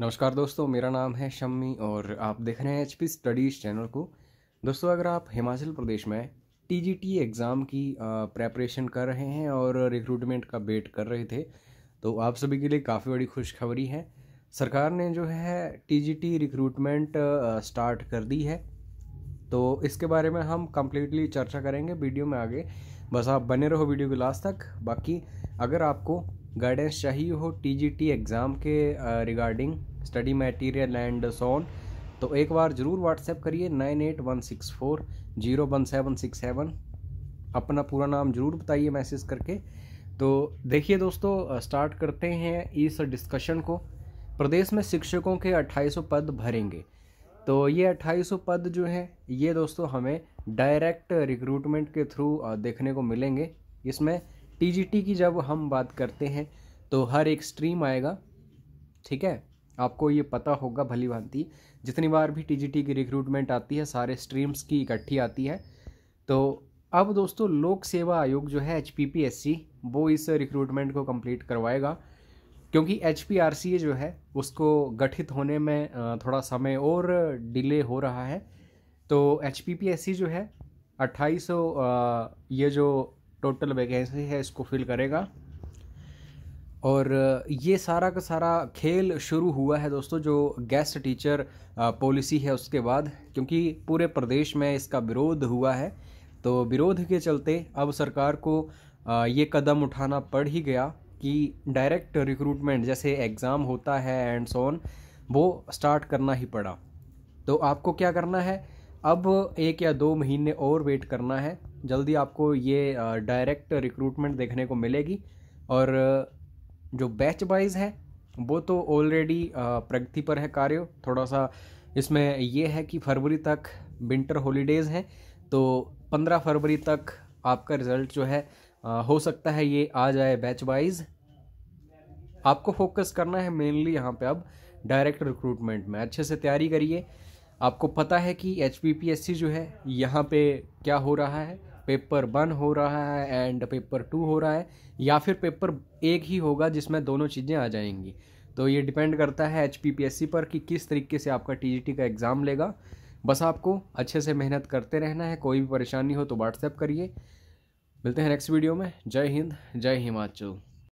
नमस्कार दोस्तों मेरा नाम है शम्मी और आप देख रहे हैं एच पी स्टडीज़ चैनल को दोस्तों अगर आप हिमाचल प्रदेश में टी एग्ज़ाम की प्रेपरेशन कर रहे हैं और रिक्रूटमेंट का वेट कर रहे थे तो आप सभी के लिए काफ़ी बड़ी खुशखबरी है सरकार ने जो है टी रिक्रूटमेंट स्टार्ट कर दी है तो इसके बारे में हम कम्प्लीटली चर्चा करेंगे वीडियो में आगे बस आप बने रहो वीडियो के लास्ट तक बाकी अगर आपको गाइडेंस चाहिए हो टीजीटी एग्ज़ाम के रिगार्डिंग स्टडी मटेरियल एंड सोन तो एक बार ज़रूर व्हाट्सएप करिए nine eight one six four zero one seven six seven अपना पूरा नाम ज़रूर बताइए मैसेज करके तो देखिए दोस्तों स्टार्ट uh, करते हैं इस डिस्कशन को प्रदेश में शिक्षकों के 2800 पद भरेंगे तो ये 2800 पद जो हैं ये दोस्तों हमें डायरेक्ट रिक्रूटमेंट के थ्रू uh, देखने को मिलेंगे इसमें टी की जब हम बात करते हैं तो हर एक स्ट्रीम आएगा ठीक है आपको ये पता होगा भली भांति जितनी बार भी टी की रिक्रूटमेंट आती है सारे स्ट्रीम्स की इकट्ठी आती है तो अब दोस्तों लोक सेवा आयोग जो है एच वो इस रिक्रूटमेंट को कंप्लीट करवाएगा क्योंकि एच जो है उसको गठित होने में थोड़ा समय और डिले हो रहा है तो एच जो है अट्ठाईस ये जो टोटल वैकेंसी है इसको फिल करेगा और ये सारा का सारा खेल शुरू हुआ है दोस्तों जो गेस्ट टीचर पॉलिसी है उसके बाद क्योंकि पूरे प्रदेश में इसका विरोध हुआ है तो विरोध के चलते अब सरकार को ये कदम उठाना पड़ ही गया कि डायरेक्ट रिक्रूटमेंट जैसे एग्ज़ाम होता है एंड सोन वो स्टार्ट करना ही पड़ा तो आपको क्या करना है अब एक या दो महीने और वेट करना है जल्दी आपको ये डायरेक्ट रिक्रूटमेंट देखने को मिलेगी और जो बैच वाइज है वो तो ऑलरेडी प्रगति पर है कार्य थोड़ा सा इसमें ये है कि फरवरी तक विंटर हॉलीडेज़ हैं तो पंद्रह फरवरी तक आपका रिज़ल्ट जो है आ, हो सकता है ये आ जाए बैच वाइज आपको फोकस करना है मेनली यहाँ पे अब डायरेक्ट रिक्रूटमेंट में अच्छे से तैयारी करिए आपको पता है कि एच जो है यहाँ पे क्या हो रहा है पेपर वन हो रहा है एंड पेपर टू हो रहा है या फिर पेपर एक ही होगा जिसमें दोनों चीज़ें आ जाएंगी तो ये डिपेंड करता है एच पर कि किस तरीके से आपका टी का एग्ज़ाम लेगा बस आपको अच्छे से मेहनत करते रहना है कोई भी परेशानी हो तो व्हाट्सएप करिए मिलते हैं नेक्स्ट वीडियो में जय हिंद जय हिमाचल